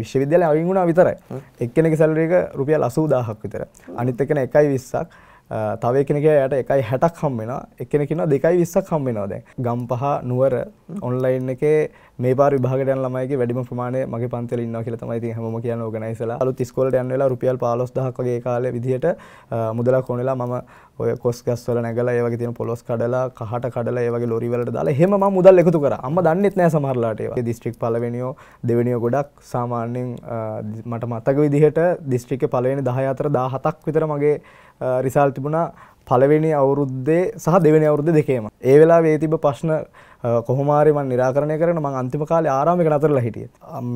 විශ්වවිද්‍යාල අවිගුණ විතරයි එක්කෙනෙක සැලරේක රුපියල් අසූ දාහක් විතර අනිත් එකන එකයි විස්සක් තව එකෙනෙක යට එකයි හැටක් හම්බෙන එකෙනෙකින දෙකයි විස්සක් හම්බෙනවා දැන් ගම් පහ නුවර ඔන්ලයින් එකේ මේ පාර විභාගයන් ළමයිගේ වැඩිම ප්‍රමාණය මගේ පන්තිවල ඉන්නවා කියලා තමයි ඉතින් හැමෝම කියන ඕගනයිසර්ලා අලුත් ඉස්කෝලේට යන වෙලාව රුපියල් 15000ක් වගේ කාලේ විදිහට මුදලක් ඕනෙලා මම ඔය කොස් ගස්වල නැගල ඒවගේ තියෙන පොලොස් කඩලා කහට කඩලා ඒ වගේ ලොරි වලට දාලා එහෙම මම මුදල් එකතු කරා. අම්ම දන්නෙත් නෑ සමහරලාට ඒවා. දිස්ත්‍රික් පළවෙනියෝ දෙවෙනියෝ ගොඩක් සාමාන්‍යයෙන් මට මතක විදිහට දිස්ත්‍රික්කේ පළවෙනි 10 අතර 17ක් විතර මගේ රිසල්ට් තිබුණා පළවෙනි අවුරුද්දේ සහ දෙවෙනි අවුරුද්දේ දෙකේම. ඒ වෙලාවේ තිබ්බ ප්‍රශ්න කොහොමාරිම නිරාකරණය කරන ම අන්තිම කාල ආරාමික නතරලා හිටිය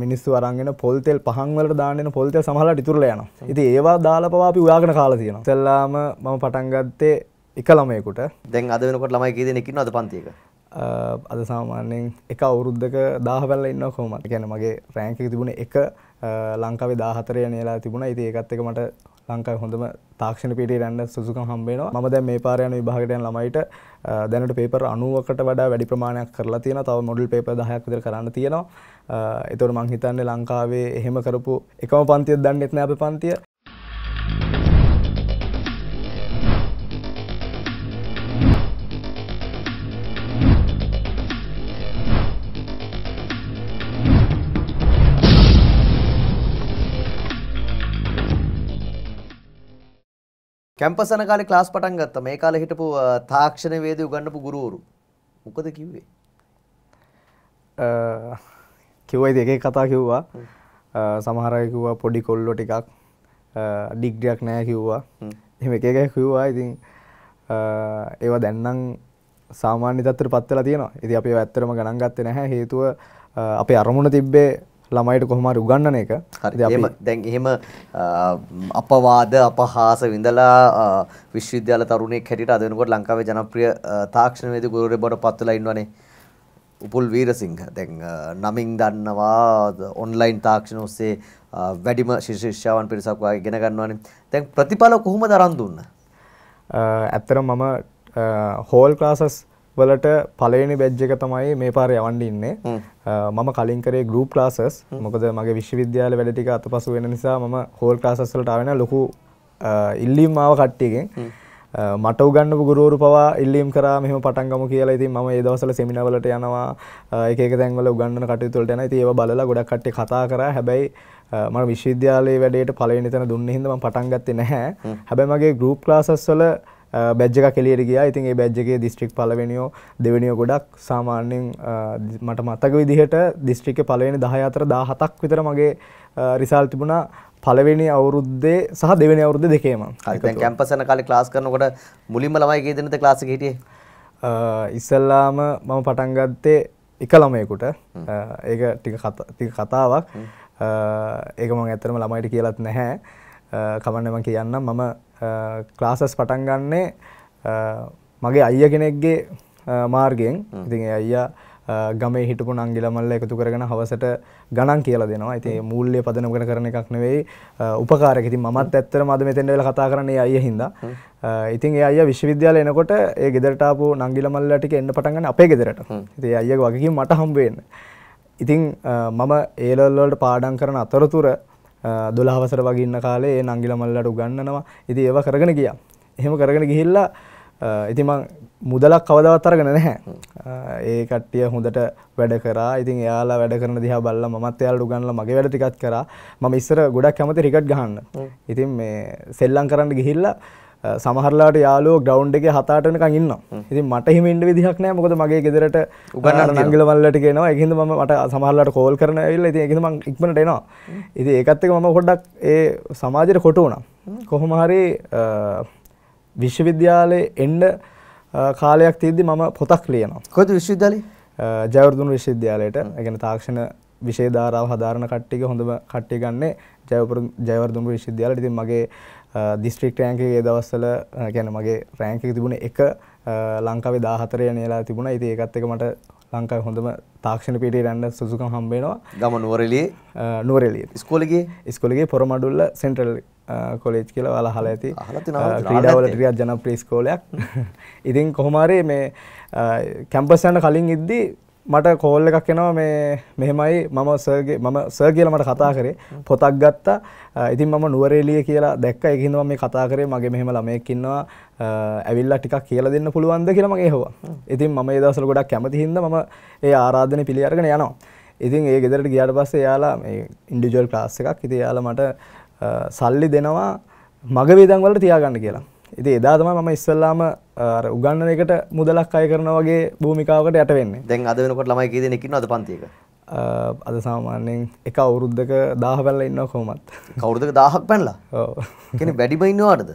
මිනිස්සු අරගෙන පොල්තෙල් පහන්වලට දාන්නන පොල්තෙල් සහල ඉතුරල යන ඉති ඒවා දාලපවා අපි උයාගෙන කාලා තියෙන සෙල්ලාම මම පටන්ගත්තේ එක ළමයකුට දැන් අද වෙනකොට ළමයි කියදෙන එකකින්න අද පන්තික අද සාමාන්‍යයෙන් එක අවුරුද්ධක දාහවැල්ල ඉන්න කොහොමත් ගැන මගේ රෑංක තිබුණ එක ලංකාවේ දාහතරය නේලා තිබුණ ඉති ඒකත් එක මට ලංකායි හොඳම තාක්ෂණ පිටේ යන්න සුසුකම් හම්බේනවා මම දැන් මේ පාර යන විභාගයට යන ළමයිට දැනට පේපර් 90කට වඩා වැඩි ප්‍රමාණයක් කරලා තියෙනවා තව මොඩල් පේපර් 10ක් විතර කරන්න තියෙනවා ඒතකොට මං හිතන්නේ ලංකාවේ එහෙම කරපු එකම පන්තියක් දන්නෙත් නෑ අපේ පන්තිය කැම්පස් යන කාලේ ක්ලාස් පටන් ගත්තා. මේ කාලේ හිටපු තාක්ෂණ වේදේ උගන්වපු ගුරුවරු. මොකද කිව්වේ? අ කිව්වා ඉතින් එකේ කතා කිව්වා. සමහර අය කිව්වා පොඩි කොල්ලෝ ටිකක් ඩිග්‍රියක් නෑ කිව්වා. එහෙම එක එක කිව්වා. ඉතින් ඒවා දැන්නම් සාමාන්‍ය තත්ත්වයට පත් වෙලා තියෙනවා. ඉතින් අපි ඒව ඇත්තටම ගණන් ගත්තේ නැහැ. හේතුව අපේ අරමුණ තිබ්බේ ළමයිට කොහමර උගන්නන එක දැන් එහෙම අපවාද අපහාස විඳලා විශ්වවිද්‍යාල තරුණේ හැටියට අද වෙනකොට ලංකාවේ ජනප්‍රිය තාක්ෂණවේදී ගුරුවරයෙක් බවට පත්වලා ඉන්නවනේ උපුල් වීරසිංහ දැන් නමින් දන්නවා ඔන්ලයින් තාක්ෂණ ඔස්සේ වැඩිම ශිෂ්‍යවන් පිරිසක් වගේ ඉගෙන ගන්නවානේ දැන් ප්‍රතිඵල කොහොමද අරන් දුන්න ඇත්තටම මම හෝල් ක්ලාසස් වලට පලවෙනි බැජ් එක තමයි මේ පාර යවන්න ඉන්නේ. මම කලින් කරේ group classes. මොකද මගේ විශ්වවිද්‍යාල වැඩ ටික අතපසු වෙන නිසා මම whole classes වලට ආවෙ නැහැ. ලොකු ඉල්ලීම් ආව කට්ටියගෙන්. මට උගන්නපු ගුරුවරු පවා ඉල්ලීම් කරා මෙහෙම පටන් ගමු කියලා. ඉතින් මම ඒ දවස්වල සෙමිනාර වලට යනවා. එක එක තැන්වල උගන්වන කටයුතු වලට යනවා. ඉතින් ඒව බලලා ගොඩක් කට්ටිය කතා කරා. හැබැයි මම විශ්වවිද්‍යාලයේ වැඩේට පළවෙනි තැන දුන්නේ හින්දා මම පටන් ගත්තේ නැහැ. හැබැයි මගේ group classes වල බැජ්ජක කෙලියට ගියා ඉතින් ඒ බැජ්ජගේ දිස්ත්‍රික් පලවෙනියෝ දෙවනියෝ ගොඩක් සාමාන්‍යයෙන් මට මතක විදිහට දිස්ත්‍රික්ක පලවෙනි දහය අතර දා හතක් විතර මගේ රිසාල් තිබුණා පලවෙනි අවුරුද්දේ සහ දෙවනි අවුරුද්ද දෙකේම කැම්පසන කාලේ ක්ලාස් කරනකොට මුලින්ම ළමයි ගේ දෙනත ක්ලාස් එකේ හිටියේ ඉස්සල්ලාම මම පටන් ගත්තේ එක ළමයෙකුට ඒක ටික කතාවක් ඒක මම ඇත්තටම ළමයිට කියලත් නැහැ කමන්නම කියන්න මම ක්ලාසස් පටන් ගන්නේ මගේ අයිය කෙනෙක්ගේ මාර්ගයෙන් ඉතින් අයියා ගමේ හිටපු නංගිලමල්ල එකතු කරගෙන හවසට ගණන් කියලා දෙනවා. ඉතින් මූල්‍ය පදනමකට කරන එකක් නෙවෙයි උපකාරක. ඉතින් මමත් ඇත්තටම අද මෙතෙන්ට වෙලා කතා කරන්නේ ඒ අයියා හින්දා. ඉතින් ඒ අයියා විශ්වවිද්‍යාලේ එනකොට ඒ ගෙදරට ආපු නංගිලමල්ල ටික එන්න පටන් ගන්න අපේ ගෙදරට. ඉතින් ඒ අයියාගේ වගකීම මට හම්බ වෙන්න. ඉතින් මම ඒ ලෙවල් වලට පාඩම් කරන අතරතුර දොලාවසර වගේන්න කාලේ නංගිල මල්ලට උගන්නනවා ඉති ඒව කරගෙන ගිය එහෙම කරගෙන ගිහිල්ලා ඉතිම මුදලක් කවදවත් අරගෙන නැහැ ඒ කට්ටිය හොඳට වැඩ කරා ඉතින් යාලා වැඩ කරන දිහා බල්ල මත් යාලට උගන්නලා මගේ වැඩ ටිකත් කරා මම ඉස්සර ගොඩක් කැමති රිකට් ගහන්න ඉතින් මේ සෙල්ලම් කරන්න ගිහිල්ලා සමහරලාට යාලෝ ග්‍රවන්් එක හතාටනකං ඉන්න ඉති මට හිමින්ට විදිහක් නෑ මොකද මගේ ෙදරට උගන්න නංගල මල්ලට කියෙනවා එකහිද ම මට සමහරලාට කෝල් කරන ල්ල ති එකම ඉක්මට එනවා ඉති ඒකත්තක මම හොඩක් ඒ සමාජයට කොට වුණම් කොහොමහරි විශ්වවිද්‍යාලය එන්ඩ කාලයක් තිද්දි මම පොතක් ලියනවා කොද විශ්විද්‍යාලි ජයවර්දුන් විශ්වවිද්‍යාලයට ගැන තාක්ෂණ විශේධාරාව හදාරණ කට්ටික හොඳම කට්ටි ගන්නේ ජයවරු ජයවර්දුන් විශ්වවිද්‍යාලට ඉතින් මගේ දිස්ත්‍රික් රෑන්කගේ දවස්සල ගැන මගේ රෑන්ක තිබුණ එක ලංකාවේ දාහතරය නේලා තිබුණ ඉති ඒකත් එක මට ලංකායි හොඳම තාක්ෂණ පිටේ රැන්න සුසුකම් හම්බේෙනවා ගම නුවරලිය නුවරලිය ස්කොලගේ ස්කොලගේ පොරමඩුල්ල සෙන්ටල් කොලේජ් කියල වල හල ඇති ක්‍රීඩාවල ටිකත් ජන ප්‍රීස්කෝලයක් ඉතින් කොහොමාරේ මේ කැම්පස්සන්න කලින් ඉද්දී මට කෝල් එකක් එනවා මේ මෙහෙමයි මම සර්ගේ මම සර් කියලා මට කතා කරේ පොතක් ගත්තා. ඉතින් මම නුවරඑළිය කියලා දැක්කා. ඒක හින්දා මම මේ කතා කරේ මගේ මෙහෙම ළමයෙක් ඉන්නවා. ඇවිල්ලා ටිකක් කියලා දෙන්න පුළුවන්ද කියලා මගේ ඇහුවා. ඉතින් මම ඒ දවස්වල ගොඩක් කැමති හින්දා මම ඒ ආරාධනෙ පිළි අරගෙන යනවා. ඉතින් ඒ ගෙදරට ගියාට පස්සේ එයාලා මේ ඉන්ඩිවිජුවල් ක්ලාස් එකක්. ඉතින් එයාලා මට සල්ලි දෙනවා මග වේදන් වලට තියාගන්න කියලා. ඉති එදා තම මම ඉස්සල්ලාම උගන්න එකට මුදලක් අය කරන වගේ භූමිකාවට යට වෙන්නේ දැන් අද වෙනකොට ළමයි කීදෙනෙක් ඉන්නවද පන්තියක අද සාමාන්‍යයෙන් එක අවුරුද්දක දාහ පැනලා ඉන්නවා කොහොමත් කවුරුද්දක 1000ක් පැනලා ඔව් කියන්නේ වැඩිම ඉන්නවටද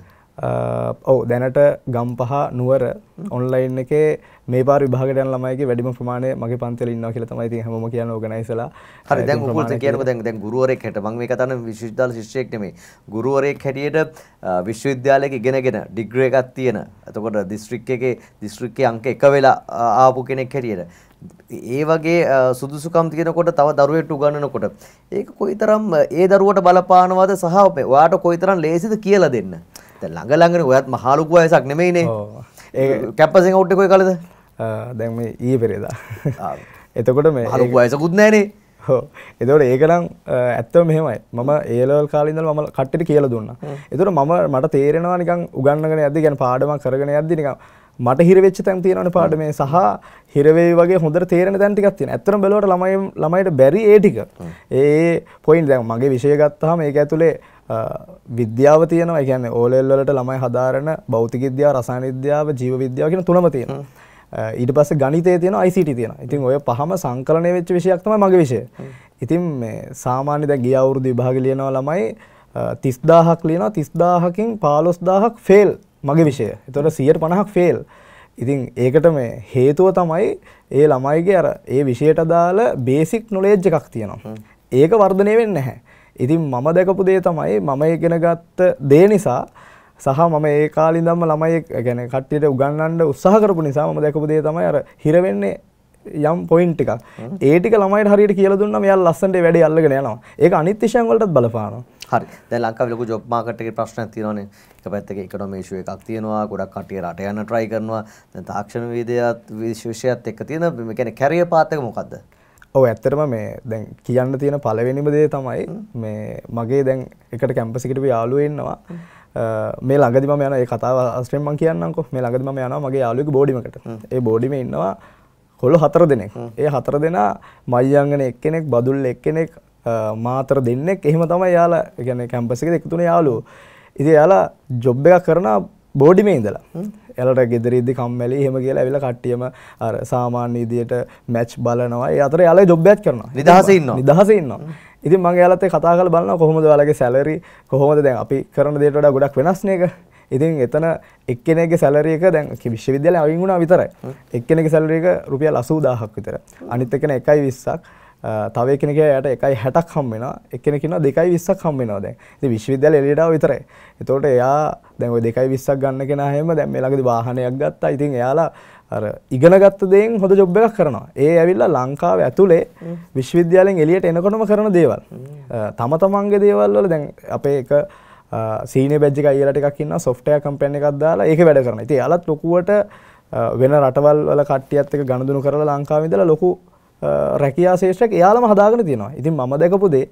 ඔව දැනට ගම්පහ නුවර ඔන්ලයින් එකේ මේ පාර විභාගයන් ළමයිගේ වැඩිම ප්‍රමාණය මගේ පන්තිවල ඉන්නවා කියලා තමයි ඉතින් හැමෝම කියන ඕගනයිසලා. හරි දැන් උපුල්ත කියනකොට දැන් දැන් ගුරුවරයෙක් හැට මම මේ කතා කරන විශ්වවිද්‍යාල ශිෂ්‍යයෙක් නෙමෙයි. ගුරුවරයෙක් හැටියට විශ්වවිද්‍යාලයක ඉගෙනගෙන ඩිග්‍රී එකක් තියෙන. එතකොට දිස්ත්‍රික් එකේ දිස්ත්‍රික්කයේ අංක එක වෙලා ආපු කෙනෙක් හැටියට ඒ වගේ සුදුසුකම් තියෙනකොට තව දරුවෙට උගන්නනකොට ඒක කොයිතරම් ඒ දරුවට බලපානවද සහ ඔයාට කොයිතරම් ලේසිද කියලා දෙන්න. දැන් ළඟ ළඟනේ ඔයත් මහා ලොකු වයසක් නෙමෙයිනේ. ඔව්. ඒ කැම්පසෙන් අවුට් එකේ කලද? දැන් මේ ඊයේ පෙරේදා. එතකොට මේ මහා ලොකු වයසකුත් නැහනේ. ඔව්. එතකොට ඒක නම් ඇත්තම මෙහෙමයි. මම ඒ ලෙවල් කාලේ ඉඳලා මම කට්ටියට කියලා දුන්නා. එතකොට මම මට තේරෙනවා නිකන් උගන්නගෙන යද්දි කියන්නේ පාඩමක් කරගෙන යද්දි නිකන් මට හිරවෙච්ච තැන් තියෙනවන පාට මේ සහ හිරවේ වගේ හොඳට තේරෙන තැන් ටිකක් තියෙනවා. ඇත්තටම බැලුවට ළමයි ළමයිට බැරි ඒ ටික. ඒ පොයින්ට් දැන් මගේ විෂය ගත්තාම ඒක ඇතුලේ විද්‍යාව තියෙනවා එකන්න ඕලෙල් වලට ළමයි හදාරන බෞතික විද්‍යා රසායන විද්‍යාව ජීව විද්‍යාව කියන තුනම තියෙනවා ඊට පස්සේ ගණිතය තියෙනවා ICT තියෙනවා ඉතින් ඔය පහම සංකලනය වෙච්ච විෂයක් තමයි මගේ විෂය ඉතින් මේ සාමාන්‍ය දැන් ගිය අවුරුදු විභාග ලියනවා ළමයි 30000ක් ලියනවා 30000කින් 15000ක් ෆේල් මගේ විෂය. එතකොට 150ක් ෆේල්. ඉතින් ඒකට මේ හේතුව තමයි ඒ ළමයිගේ අර ඒ විෂයට අදාළ බේසික් නොලෙජ් එකක් තියෙනවා. ඒක වර්ධනය වෙන්නේ නැහැ. ඉතින් මම දැකපු දේ තමයි මම ඉගෙන ගත්ත දේ නිසා සහ මම ඒ කාලේ ඉඳන්ම ළමයි ගැන කට්ටියට උගන්වන්න උත්සාහ කරපු නිසා මම දැකපු දේ තමයි අර හිර වෙන්නේ යම් පොයින්ට් එකක්. ඒ ටික ළමයිට හරියට කියලා දුන්නා මෙයා ලස්සනට ඒ වැඩේ අල්ලගෙන යනවා. ඒක අනිත් විෂයන් වලටත් බලපානවා. හරි. දැන් ලංකාවේ ලොකු ජොබ් මාකට් එකේ ප්‍රශ්නයක් තියෙනවානේ. එක පැත්තක ඉකොනොමි ඉෂුව එකක් තියෙනවා. ගොඩක් කට්ටිය රට යන්න try කරනවා. දැන් තාක්ෂණ විද්‍යාවත් විශේෂයත් එක්ක තියෙන මේ කියන්නේ කැරියර් පාත් එක මොකද්ද? ඔව ඇත්තටම මේ දැන් කියන්න තියෙන පළවෙනිම දේ තමයි මේ මගේ දැන් එකට කැම්පස් එකට යාළුවෝ ඉන්නවා මේ ළඟදි මම යන ඒ කතාව අස්ට්‍රෙන් මම කියන්නම්කෝ මේ ළඟදි මම යනවා මගේ යාළුවෙකුගේ බෝඩිමකට ඒ බෝඩිමේ ඉන්නවා කොල්ලෝ හතර දෙනෙක් ඒ හතර දෙනා මයියංගන එක්කෙනෙක් බදුල් එක්කෙනෙක් මාතර දෙන්නෙක් එහෙම තමයි යාලා කියන්නේ කැම්පස් එකේ එකතුනේ යාළුවෝ ඉතින් යාලා ජොබ් එකක් කරනවා බෝඩිමේ ඉඳලා එලට ගෙදරරිදදි කම්මැලි හෙම කියලා ඇවිල කට්ටියම අර සාමාන්‍ය ඉදියට මැච් බලනවා අතර යාල ජොබ්බයක් කරන නිදහසන්න නිදහසන්න ඉති මගේ යාලතේ කතා කල බලන්න කොහොමද යාලගේ සැලරි කොහොමද දැන් අපි කරන දේට ගොඩක් වෙනස්නයක ඉතින් එතන එක්කෙනෙගේ සැලරියක දැන් විශ්වවිද්‍යල අවිගුණා විතරයි එක්කෙනෙ සැලරියක රුපියල් අසූදාහක් විතර අනිත් එකන එකයි විස්සක් තව එකෙනෙක් යට එකයි 60ක් හම් වෙනවා එකෙනෙක් ඉන්නවා 220ක් හම් වෙනවා දැන් ඉතින් විශ්වවිද්‍යාලය එළියට ආව විතරයි එතකොට එයා දැන් ওই 220ක් ගන්න කෙනා හැම දැන් මේ ළඟදී වාහනයක් ගත්තා ඉතින් එයාලා අර ඉගෙනගත්ත දේෙන් හොඳ ජොබ් එකක් කරනවා ඒ ඇවිල්ලා ලංකාවේ ඇතුලේ විශ්වවිද්‍යාලෙන් එළියට එනකොටම කරන දේවල් තම තමන්ගේ දේවල් වල දැන් අපේ එක සීන බැජ්ජික අයලට එකක් ඉන්න සොෆ්ටය කම්පැන් එකක් දාලා ඒක වැඩ කරන ඉතින් යාලත් ලොකුවට වෙන රටවල් වල කට්ටියත් එක ගණදුණු කරලා ලංකාවේ ඉඳලා ලොකු රැකයා ශේෂ්‍රක එයාලම හදාගෙන තියෙනවා ඉතින් මම දැකපුදේ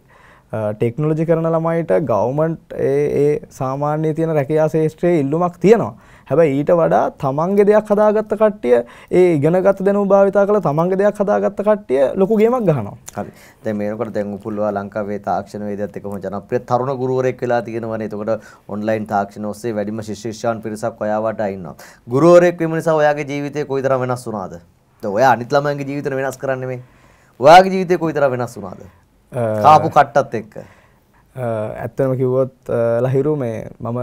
ටෙක්නොලජි කරන ළමයිට ගවමන්ට් ඒ සාමාන්‍ය තියෙන රැකයා ශේෂත්‍රයේ ඉල්ලුමක් තියෙනවා හැබැයි ඊට වඩා තමන්ගේ දෙයක් හදාගත්ත කට්ටිය ඒ ඉගෙනගත් දැනුම භාවිතා කරලා තමන්ගේ දෙයක් හදාගත්ත කට්ටිය ලොකු ගේමක් ගහනවා. හරි. දැන් මේනකොට දැන් උපුල්වා ලංකාවේ තාක්ෂණ වේදයත් එක්කම ජනප්‍රිය තරුණ ගුරුවරයෙක් වෙලා තියෙනවනේ. එතකොට ඔන්ලයින් තාක්ෂණ ඔස්සේ වැඩිම ශිෂ්‍ය ශිෂ්‍යාන් පිරිසක් ඔයාවට ඉන්නවා. ගුරුවරයෙක් වීම නිසා ඔයාගේ ජීවිතේ කොයිතරම් වෙනස් වුණාද? දැන් ඔයා අනිත් ළමයන්ගේ ජීවිතේ වෙනස් කරන්නේ මේ. ඔයාගේ ජීවිතේ කොයිතරම් වෙනස් වුණාද? කාපු කට්ටත් එක්ක. ඇත්තම කිව්වොත් ලහිරු මේ මම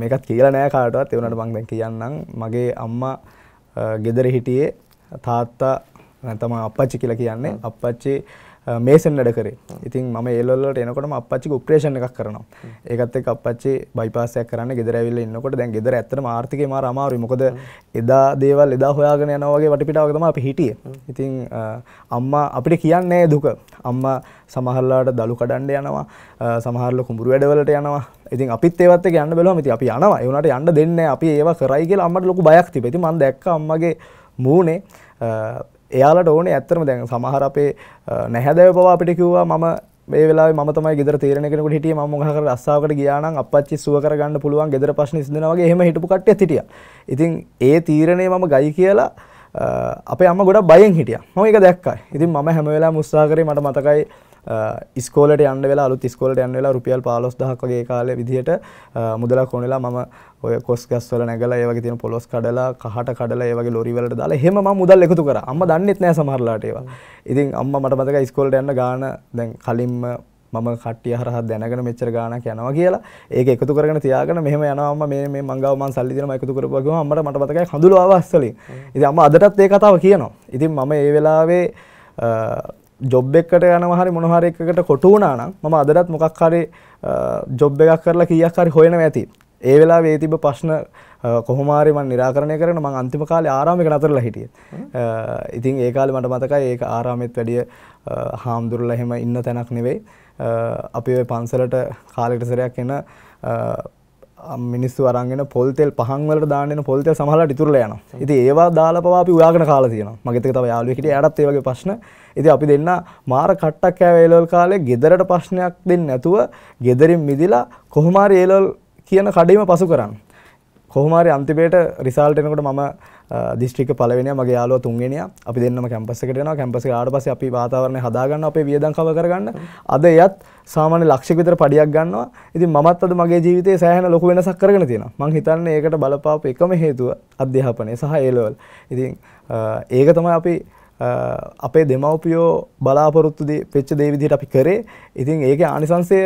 මේකත් කියලා නෑ කාටවත් ඒ වුණාට මම දැන් කියන්නම් මගේ අම්මා ගෙදර හිටියේ තාත්තා නැත්නම් අප්පච්චි කියලා කියන්නේ අප්පච්චි මේසෙන් වැඩ කරේ ඉතින් ම එල්ලට එනකොට අපච්චි උක්්‍රේෂණ එකක් කරනවා ඒකත් එක අපච්චි බයිපාසයක් කරන්න ගෙදරැවිල්ල එන්නකොට දැන් ගෙදර ඇතර ආර්ථික මාර අමාරු මොකද එදා දේවල් එදා හොයාගෙන යනවගේ වටපිටාවගම අපි හිටිය ඉතින් අම්මා අපිට කියන්නේ දුක අම්මා සමහරලාට දළු කඩන්ඩ යනවා සමහරල කුඹුරු වැඩවලට යනවා ඉතින් අපිත් ඒවත් යන්න බලම ති අපි යනවා එවනට යන්න දෙන්න අපි ඒවා කරයිගේ අම්මට ලොකු බයක් තිබෙති මන් දැක් අම්මගේ මූනේ එයාලට ඕනේ ඇත්තරම දැන් සමහර අපේ නැහැදැව පවා අපිට කිව්වා මම මේ වෙලාවේ මම තමයි ගෙදර තීරණ කෙනෙකුට හිටියේ මම මොකක් හරි රස්සාවකට ගියා නම් අප්පච්චි සුව කරගන්න පුළුවන් ගෙදර ප්‍රශ්න ඉස්සඳනවා වගේ එහෙම හිටපු කට්ටියත් හිටියා. ඉතින් ඒ තීරණේ මම ගයි කියලා අපේ අම්මා ගොඩක් බයෙන් හිටියා. මම ඒක දැක්කා. ඉතින් මම හැම වෙලාවෙම උත්සාහ කරේ මට මතකයි ස්කෝලට යන්න වෙලා අලුත් ස්කෝලට යන්න වෙලා රුපියල් 15000ක් වගේ කාලේ විදිහට මුදලක් හොනලා මම ඔය කොස් ගස් වල නැගලා ඒ වගේ තියෙන පොලොස් කඩලා කහට කඩලා ඒ වගේ ලොරි වලට දාලා එහෙම මම මුදල් එකතු කරා. අම්මා දන්නෙත් නෑ සමහරලාට ඒවා. ඉතින් අම්මා මට මතකයි ස්කෝලට යන්න ගාන දැන් කලින්ම මම කට්ටිය හරහා දැනගෙන මෙච්චර ගාණක් යනවා කියලා ඒක එකතු කරගෙන තියාගෙන මෙහෙම යනවා අම්මා මේ මේ මං ගාව මං සල්ලි දෙනවා එකතු කරපුවා ගිහම අම්මට මට මතකයි කඳුළු ආවා අස්සලින්. ඉතින් අම්මා අදටත් ඒ කතාව කියනවා. ඉතින් මම ඒ වෙලාවේ ජොබ් එකට යනවා හරි මොන හරි එකකට කොටු වුණා නම් මම අදටත් මොකක් හරි ජොබ් එකක් කරලා කීයක් හරි හොයනවා ඇති. ඒ වෙලාවේ ඒ තිබ්බ ප්‍රශ්න කොහොමාරි මම निराකරණය කරගෙන මම අන්තිම කාලේ ආරාමයක නතරලා හිටියේ. ඉතින් ඒ කාලේ මට මතකයි ඒක ආරාමෙත් වැඩිය හාමුදුරුවලා එහෙම ඉන්න තැනක් නෙවෙයි. අපි ওই පන්සලට කාලෙකට සැරයක් එන මිනිස්සු අරගෙන පොල්තෙල් පහන්වලට දාන්න පොල්තෙල් සමහලට ඉතුරලා යනවා. ඉතින් ඒවා දාලා පවා අපි උයාගෙන කාලා තියෙනවා. මගෙත් එක තව යාළුවෙක් හිටියා. එයාටත් ඒ වගේ ප්‍රශ්න. ඉතින් අපි දෙන්න මාර කට්ටක් කෑවේ ඒලවල් කාලේ ගෙදරට ප්‍රශ්නයක් දෙන්නේ නැතුව ගෙදරින් මිදිලා කොහොම හරි ඒලවල් කියන කඩේම පසු කරන්න. කොහොමරි අන්තිපේට රිසාල්ටනකට මම දිස්ත්‍රික පලවෙන මගේ යාලුව තුන්ගෙනය අපි දෙන්නම කැම්පසකටන කැම්පස ආට පස අපි වාතාවරණ හදාගන්න අපේ වියදංකව කරගන්න අද එයත් සාමාන්‍ය ලක්ෂික විතර පඩියක් ගන්නවා ඉතින් මමත් අද මගේ ජීවිතේ සෑහෙන ලොකු වෙනසක් කරගෙන තියෙනවා මං හිතන්නේ ඒකට බලපාපු එකම හේතුව අධ්‍යාපනය සහ ඒ ලෙවල් ඉතින් ඒක තමයි අපි අපේ දෙමවපියෝ බලාපොරොත්තු පෙච්ච දේවිදිට අපි කරේ ඉතින් ඒක ආනිසන්සය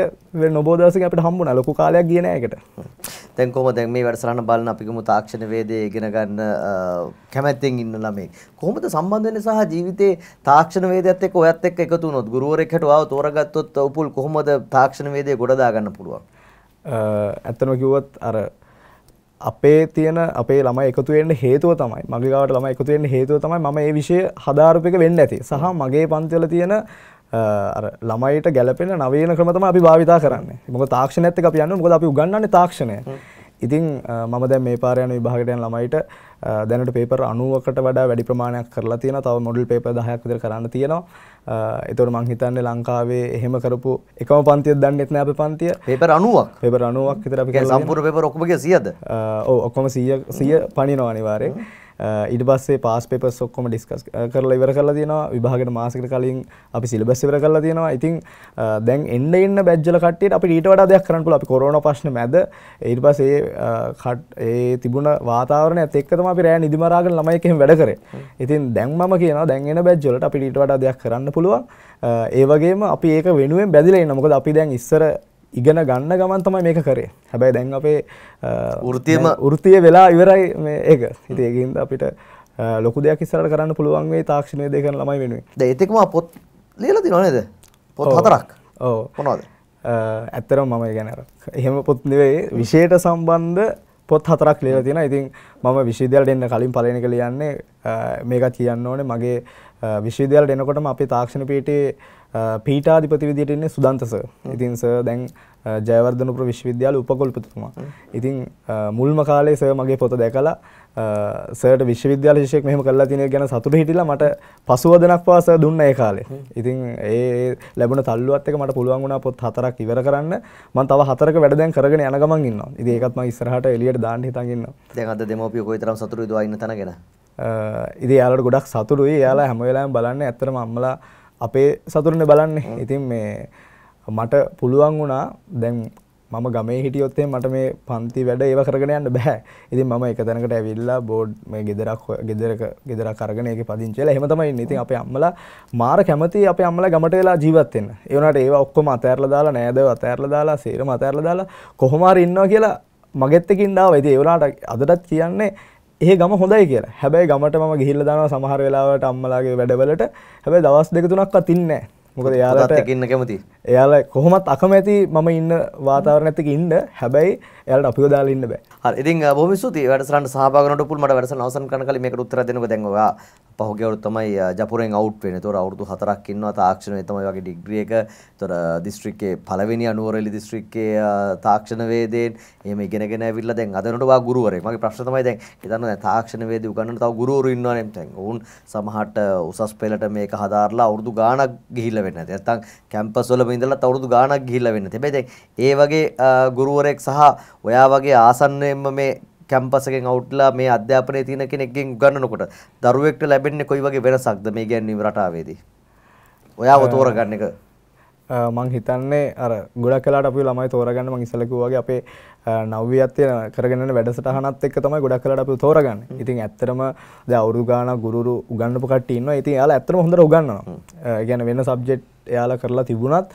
නොබෝදසක අපට හම්බුන ලොකු කාලයක් කියන එකට තැන්කෝම දැන් මේ වැඩසරහන බලන අපිකම තාක්ෂණ වේදේ ඉගෙන ගන්න කැමැත්තෙන් ඉන්න ළමයි කොහොමද සම්බන්ධ වෙන්නේ සහ ජීවිතේ තාක්ෂණ වේදයත් එක්ක ඔයත් එක්ක එකතු වුණොත් ගුරුවරයෙක් හිටව ආව තෝරාගත්තොත් උපුල් කොහොමද තාක්ෂණ වේදේ ගොඩ දාගන්න පුළුවන් ඇත්තම කිව්වොත් අර අපේ තියෙන අපේ ළමයි එකතු වෙන්න හේතුව තමයි මගේ ගාවට ළමයි එකතු වෙන්න හේතුව තමයි මම මේ විෂය හදාරපු එක වෙන්න ඇති සහ මගේ පන්තිවල තියෙන අර ළමයිට ගැලපෙන නවීන ක්‍රම තමයි අපි භාවිතා කරන්නේ මොකද තාක්ෂණයත් එක්ක අපි යන්නේ මොකද අපි උගන්වන්නේ තාක්ෂණය ඉතින් මම දැන් මේ පාර යන විභාගයට යන ළමයිට දැනට පේපර් 90කට වඩා වැඩි ප්‍රමාණයක් කරලා තියෙනවා. තව මොඩල් පේපර් 10ක් විතර කරන්න තියෙනවා. ඒතකොට මං හිතන්නේ ලංකාවේ එහෙම කරපු එකම පන්තියක් දන්නෙත් නෑ අපේ පන්තිය. පේපර් 90ක්. පේපර් 90ක් විතර අපි කරලා සම්පූර්ණ පේපර් ඔක්කොම ගිය 100ද? ඔව් ඔක්කොම 100 100 පණිනවා අනිවාර්යෙන්. ඉඩ පස්සේ පාස් පේපස් ඔක්කොම ඩිස්කස් කරලා ඉවර කරලා තියෙනවා විභාගයට මාසෙකට කලින් අපි සිලබස් ඉවර කරලා තියෙනවා ඉතින් දැන් එන්න එන්න බැජ්ජල කට්ටියට අපිට ඊට වඩා දෙයක් කරන්න පුළුවන් අපි කොරෝනා ප්‍රශ්න මැද ඊට පස්සේ ඒ තිබුණ වාතාවරණයත් එක්ක තමයි අපි රෑ නිදිමරාගෙන ළමයි එක්ක වැඩ කරේ ඉතින් දැන් මම කියනවා දැන් එන බැජ් වලට අපිට ඊට වඩා දෙයක් කරන්න පුළුවන් ඒ වගේම අපි ඒක වෙනුවෙන් බැඳිලා ඉන්න මොකද අපි දැන් ඉස්සර ඉගෙන ගන්න ගමන් තමයි මේක කරේ හැබැයි දැන් අපේ ෘතියම ෘතිය වෙලා ඉවරයි ඒක හිතේකින්ද අපිට ලොකු දෙයක් ඉස්සරට කරන්න පුළුවන් වේ තාක්ෂණය දෙකන ළමයි වෙනුවේ ඒතෙක්ම පොත් ලියල දිනනේද පොත් හතරක් ඕ මොනවද ඇත්තරම් මම ගැනර එහෙම පොත් නෙවෙයි විෂයට සම්බන්ධ පොත් හතරක් ලියලා තියෙනවා ඉතින් මම විශ්වවිද්‍යාලයට එන්න කලින් පළවෙනි එක ලියන්නේ මේකත් කියන්න ඕනේ මගේ විශ්වවිද්‍යාලයට එනකොටම අපේ තාක්ෂණ පීඨයේ පීඨාධිපති විදියට ඉන්නේ සුදන්ත සර්. ඉතින් සර් දැන් ජයවර්ධනපුර විශ්වවිද්‍යාල උපකුලපතිතුමා. ඉතින් මුල්ම කාලේ සර් මගේ පොත දැකලා සර්ට විශ්වවිද්‍යාල ශිෂයෙක් මෙහෙම කරලා තියෙන ගැන සතුට හිටිලා මට පසුවදනක් පාස දුන්න ඒ කාලේ. ඉතින් ඒ ලැබුණ තල්ලුවත් එක මට පුළුවන් වුණා පොත් හතරක් ඉවර කරන්න. මම තව හතරක වැඩ දැන් කරගෙන යන ගමන් ඉන්නවා. ඉතින් ඒකත් මම ඉස්සරහට එළියට දාන්න හිතන් ඉන්නවා. දැන් අද දෙමෝ අපි කොයි තරම් සතුටුයි දුවා ඉන්න තැන ගැන. ඉතින් යාළුවට ගොඩක් සතුටුයි. යාලා හැම වෙලාවෙම බලන්නේ ඇත්තටම අම්මලා අපේ සතුටනේ බලන්නේ. ඉතින් මේ මට පුළුවන් වුණා දැන් මම ගමේ හිටියොත් මට මේ පන්ති වැඩ ඒව කරගෙන යන්න බෑ. ඉතින් මම එක තැනකට ඇවිල්ලා බෝඩ් මේ ගෙදරක් ගෙදරක ගෙදරක් අරගෙන ඒකේ පදිංචි වෙලා එහෙම තමයි ඉන්නේ. ඉතින් අපේ අම්මලා මාර කැමති අපේ අම්මලා ගමට වෙලා ජීවත් වෙන්න. ඒ වුණාට ඒවා ඔක්කොම අතෑරලා දාලා නෑදව අතෑරලා දාලා සේරම අතෑරලා දාලා කොහොම හරි ඉන්නවා කියලා මගෙත්තකින් දාව ඇති ඒවලාට අදටත් කියන්නේ ඒ ගම හොඳයි කියලා හැබැයි ගමට ම ගිහිල්ල දාන සමහර වෙලාවට අම්මලාගේ වැඩවලට හැබැයි දවස් දෙක තුනක් අතින්න මොකද යාලාට එකන්න කැමති එයාල කොහොමත් අකමැති මම ඉන්න වාතාවරණඇතික ඉන්න හැබැයි එයාට අපි දාලන්න බෑ ඉති බොමස්තුති වැඩසරන් සහගනට පුල්මට වැඩස නවසන් කන කල මේක උත්තර දෙනක දැන්වා පහුගවරුත්තමයි ජපුරෙන් අවට් වෙන තොර අවුරදු හතරක් ඉන්නවා තාක්ෂණ තමයි වගේ ඩිග්‍රියක තොර දිස්ත්‍රික්කේ පලවෙනි අනුවරලි දිස්ත්‍රික්කේ තාක්ෂණවේදෙන් එම ගෙනගෙන විල්ල දැන් අදනටවා ගුරුවරේ මගේ ප්‍රශ්නතමයි දැන් හිතන්න තාක්ෂණවේද උගන්න තව ගුරුවරු ඉන්නවා නම් දැන් ඔවුන් සමහරට උසස් පෙළට මේක හදාarලා අවුරුදු ගාණක් ගිහිල්ලා වෙන්නේ නැත්නම් කැම්පස් වල මම ඉඳලා අවුරුදු ගාණක් ගිහිල්ලා වෙන්න. හැබැයි දැන් ඒ වගේ ගුරුවරයෙක් සහ ඔයා වගේ ආසන්නයෙන්ම මේ කැම්පස් එකෙන් අවුට්ලා මේ අධ්‍යාපනයේ තියෙන කෙනෙක්ගෙන් උගන්වනකොට දරුවෙක්ට ලැබෙන්නේ කොයි වගේ වෙනසක්ද මේ ගැන්වීම රටාවේදී? ඔයාව තෝරගන්න එක මං හිතන්නේ අර ගොඩක් කලාට අපි ළමයි තෝරගන්න මං ඉස්සෙල්ලා කිව්වාගේ අපේ නව්‍යත්ය කරගෙන වැඩසටහනත් එක්ක තමයි ගොඩක් කලාට අපි තෝරගන්නේ. ඉතින් ඇත්තටම දැන් අවුරුදු ගාණක් ගුරුරු උගන්වපු කට්ටිය ඉන්නවා. ඉතින් එයාලා ඇත්තටම හොඳට උගන්වනවා. ඒ කියන්නේ වෙන සබ්ජෙක්ට් එයාලා කරලා තිබුණත්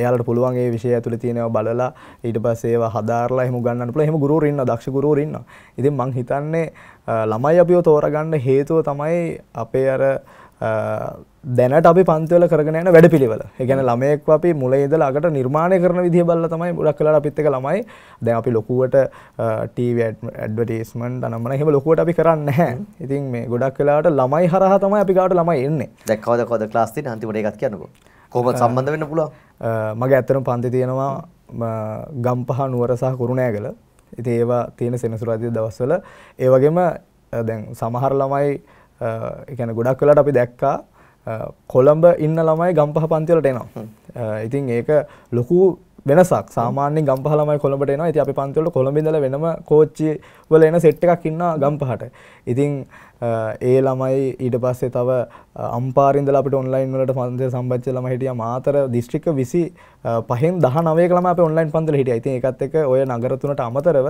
එයාලට පුළුවන් ඒ විෂය ඇතුළේ තියෙනවා බලලා ඊට පස්සේ ඒවා හදාarලා එහෙම ගන්නන්න පුළුවන් එහෙම ගුරුවරු ඉන්නවා දක්ෂ ගුරුවරු ඉන්නවා ඉතින් මං හිතන්නේ ළමයි අපිව තෝරගන්න හේතුව තමයි අපේ අර දැනට අපි පන්තිවල කරගෙන යන වැඩ පිළිවෙල. ඒ කියන්නේ ළමයෙක් අපි මුලින් ඉඳලා අකට නිර්මාණය කරන විදිය බලලා තමයි ගොඩක් වෙලාවට අපිත් එක ළමයි දැන් අපි ලොකුවට TV ඇඩ්වර්ටයිස්මන්ට් අනම්මන එහෙම ලොකුවට අපි කරන්නේ නැහැ. ඉතින් මේ ගොඩක් වෙලාවට ළමයි හරහා තමයි අපි ගාවට ළමයි එන්නේ. දැන් කවද කවද ක්ලාස් තියෙන අන්තිමට ඒකත් කියන්නකෝ. කොහොමද සම්බන්ධ වෙන්න පුළුවන්? මගේ ඇත්තටම පන්ති තියෙනවා ගම්පහ නුවර සහ කුරුණෑගල. ඉතින් ඒවා තියෙන සෙනසුරාදා දවස්වල ඒ වගේම දැන් සමහර ළමයි ඒ කියන්නේ ගොඩක් වෙලාවට අපි දැක්කා කොළඹ ඉන්න ළමයි ගම්පහ පන්තිවලට එනවා ඉතින් ඒක ලොකු වෙනසක් සාමාන්‍ය ගම්පහලම කොළඹට එනවා ඉතින් අපි පන්තිවල කොළඹ ඉඳලා වෙනම කෝච්චි වල එන සෙට් එකක් ඉන්නවා ගම්පහට. ඉතින් ඒ ළමයි ඊට පස්සේ තව අම්පාරින්දල අපිට ඔන්ලයින් වලට පන්සල් සම්බන්ධ ළමයි හිටියා මාතර දිස්ත්‍රික්ක 25න් 19ක ළමයි අපි ඔන්ලයින් පන්සල හිටියා. ඉතින් ඒකත් එක්ක ඔය නගර තුනට අමතරව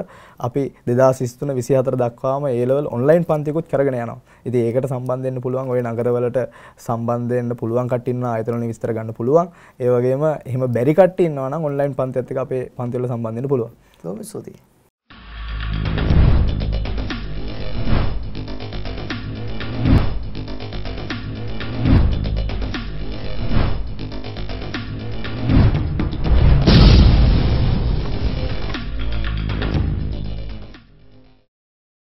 අපි 2023 24 දක්වාම ඒ ලෙවල් ඔන්ලයින් පන්තිකුත් කරගෙන යනවා. ඉතින් ඒකට සම්බන්ධ වෙන්න පුළුවන් ඔය නගරවලට සම්බන්ධ වෙන්න පුළුවන් කට්ටිය ඉන්න ආයතන විස්තර ගන්න පුළුවන්. ඒ වගේම එහෙම බැරි කට්ටිය ඉන්නවා නම් ඔන්ලයින් පන්තියත් එක්ක අපේ පන්තිවල සම්බන්ධ වෙන්න පුළුවන්. ලොකු ස්තුතියි.